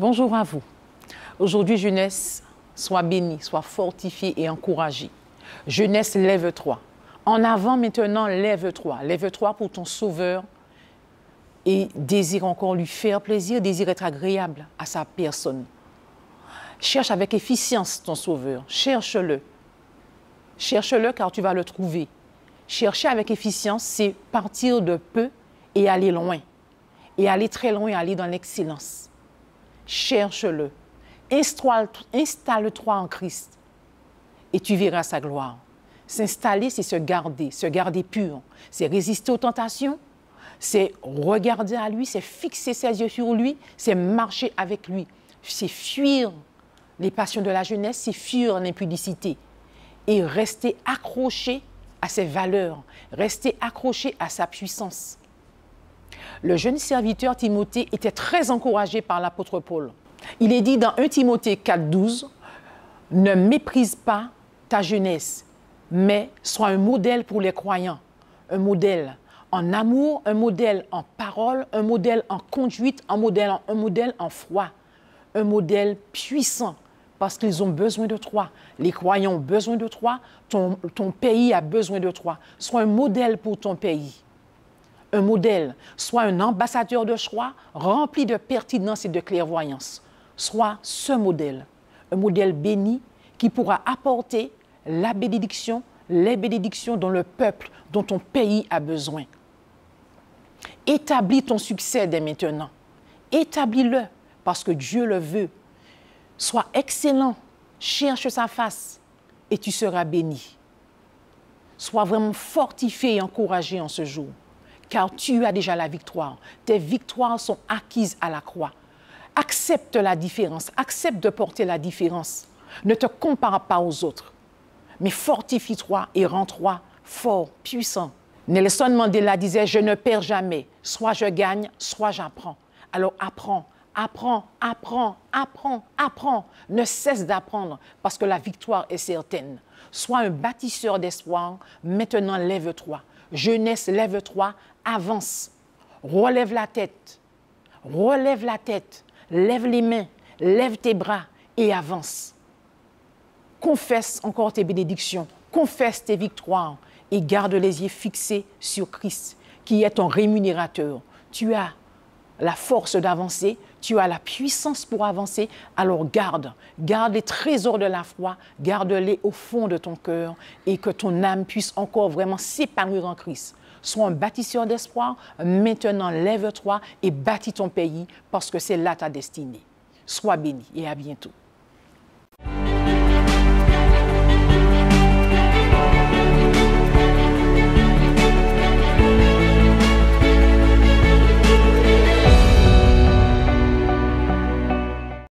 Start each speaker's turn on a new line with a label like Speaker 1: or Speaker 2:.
Speaker 1: Bonjour à vous. Aujourd'hui, jeunesse, sois bénie, sois fortifiée et encouragée. Jeunesse, lève-toi. En avant maintenant, lève-toi. Lève-toi pour ton sauveur et désire encore lui faire plaisir, désire être agréable à sa personne. Cherche avec efficience ton sauveur. Cherche-le. Cherche-le car tu vas le trouver. Chercher avec efficience, c'est partir de peu et aller loin. Et aller très loin, et aller dans l'excellence cherche-le, installe-toi en Christ et tu verras sa gloire. S'installer, c'est se garder, se garder pur, c'est résister aux tentations, c'est regarder à lui, c'est fixer ses yeux sur lui, c'est marcher avec lui, c'est fuir les passions de la jeunesse, c'est fuir l'impudicité et rester accroché à ses valeurs, rester accroché à sa puissance le jeune serviteur Timothée était très encouragé par l'apôtre Paul. Il est dit dans 1 Timothée 4,12 Ne méprise pas ta jeunesse, mais sois un modèle pour les croyants, un modèle en amour, un modèle en parole, un modèle en conduite, un modèle en, froid. un modèle puissant, parce qu'ils ont besoin de toi. Les croyants ont besoin de toi, ton, ton pays a besoin de toi. Sois un modèle pour ton pays un modèle, soit un ambassadeur de choix rempli de pertinence et de clairvoyance, soit ce modèle, un modèle béni qui pourra apporter la bénédiction, les bénédictions dont le peuple, dont ton pays a besoin. Établis ton succès dès maintenant. Établis-le parce que Dieu le veut. Sois excellent, cherche sa face et tu seras béni. Sois vraiment fortifié et encouragé en ce jour car tu as déjà la victoire. Tes victoires sont acquises à la croix. Accepte la différence, accepte de porter la différence. Ne te compare pas aux autres, mais fortifie-toi et rends-toi fort, puissant. Nelson Mandela disait, je ne perds jamais, soit je gagne, soit j'apprends. Alors apprends, apprends, apprends, apprends, apprends. Ne cesse d'apprendre parce que la victoire est certaine. Sois un bâtisseur d'espoir, maintenant lève-toi. Jeunesse, lève-toi, avance, relève la tête, relève la tête, lève les mains, lève tes bras et avance. Confesse encore tes bénédictions, confesse tes victoires et garde les yeux fixés sur Christ, qui est ton rémunérateur. Tu as la force d'avancer, tu as la puissance pour avancer, alors garde, garde les trésors de la foi, garde-les au fond de ton cœur et que ton âme puisse encore vraiment s'épanouir en Christ. Sois un bâtisseur d'espoir, maintenant lève-toi et bâtis ton pays parce que c'est là ta destinée. Sois béni et à bientôt.